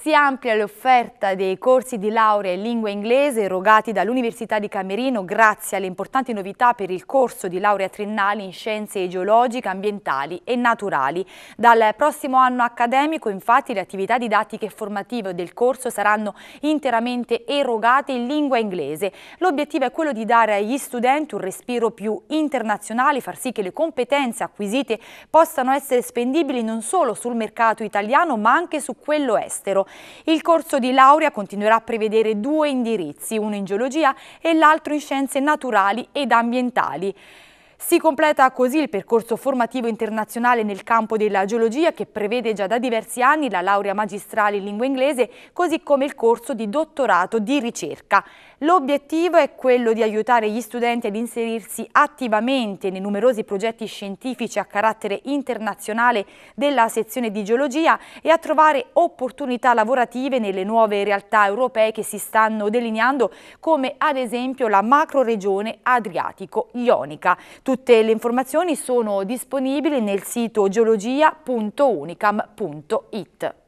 Si amplia l'offerta dei corsi di laurea in lingua inglese erogati dall'Università di Camerino grazie alle importanti novità per il corso di laurea triennale in scienze geologiche, ambientali e naturali. Dal prossimo anno accademico infatti le attività didattiche e formative del corso saranno interamente erogate in lingua inglese. L'obiettivo è quello di dare agli studenti un respiro più internazionale, far sì che le competenze acquisite possano essere spendibili non solo sul mercato italiano ma anche su quello estero. Il corso di laurea continuerà a prevedere due indirizzi, uno in geologia e l'altro in scienze naturali ed ambientali. Si completa così il percorso formativo internazionale nel campo della geologia che prevede già da diversi anni la laurea magistrale in lingua inglese, così come il corso di dottorato di ricerca. L'obiettivo è quello di aiutare gli studenti ad inserirsi attivamente nei numerosi progetti scientifici a carattere internazionale della sezione di geologia e a trovare opportunità lavorative nelle nuove realtà europee che si stanno delineando, come ad esempio la macro regione Adriatico-Ionica. Tutte le informazioni sono disponibili nel sito geologia.unicam.it.